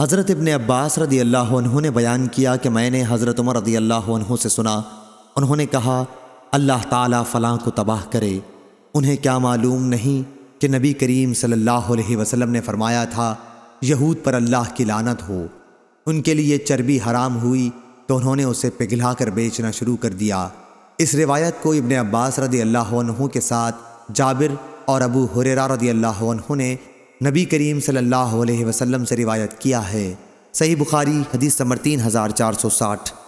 हज़रत इबन अब्बास रदी अल्लाह ने बयान किया कि मैंने हज़रत उमर रदी अल्लाह से सुना उन्होंने कहा अल्लाह ताला फ़लाँ को तबाह करे उन्हें क्या मालूम नहीं कि नबी करीम सल्लल्लाहु अलैहि वसल्लम ने फ़रमाया था यहूद पर अल्लाह की लानत हो उनके लिए चर्बी हराम हुई तो उन्होंने उसे पिघला कर बेचना शुरू कर दिया इस रिवायत को इबन अब्बास रदी अल्लाह के साथ जाबिर और अबू हुरेरा रदी अल्लाह ने नबी करीम सल्लल्लाहु अलैहि वसल्लम से रिवायत किया है सही बुखारी हदीस समर तीन हज़ार चार सौ साठ